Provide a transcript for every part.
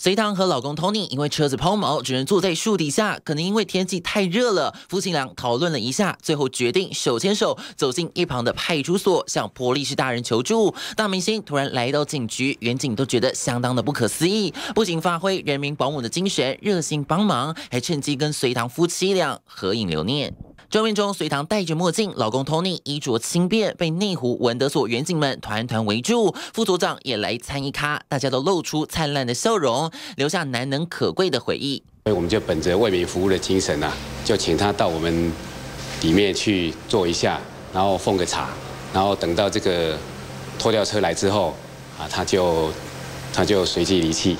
隋唐和老公 Tony 因为车子抛锚，只能坐在树底下。可能因为天气太热了，夫妻俩讨论了一下，最后决定手牵手走进一旁的派出所，向玻璃式大人求助。大明星突然来到警局，远景都觉得相当的不可思议。不仅发挥人民保姆的精神，热心帮忙，还趁机跟隋唐夫妻俩合影留念。照片中，隋唐戴着墨镜，老公 Tony 衣着轻便，被内湖文德所员警们团团围住，副组长也来参一咖，大家都露出灿烂的笑容，留下难能可贵的回忆。所以我们就本着为民服务的精神呐，就请他到我们里面去做一下，然后奉个茶，然后等到这个拖吊车来之后啊，他就他就随即离去。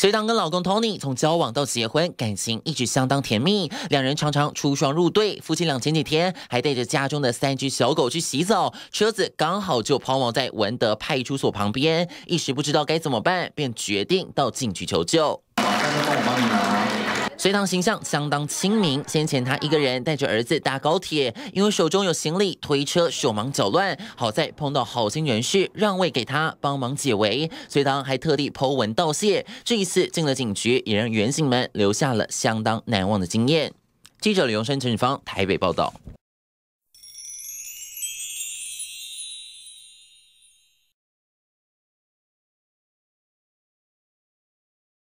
随堂跟老公 Tony 从交往到结婚，感情一直相当甜蜜，两人常常出双入对。夫妻俩前几天还带着家中的三只小狗去洗澡，车子刚好就抛锚在文德派出所旁边，一时不知道该怎么办，便决定到警局求救。帮我隋唐形象相当亲民。先前他一个人带着儿子搭高铁，因为手中有行李推车，手忙脚乱。好在碰到好心人士让位给他帮忙解围。隋唐还特地剖文道谢。这一次进了警局，也让原警们留下了相当难忘的经验。记者李荣生、陈警芳台北报道。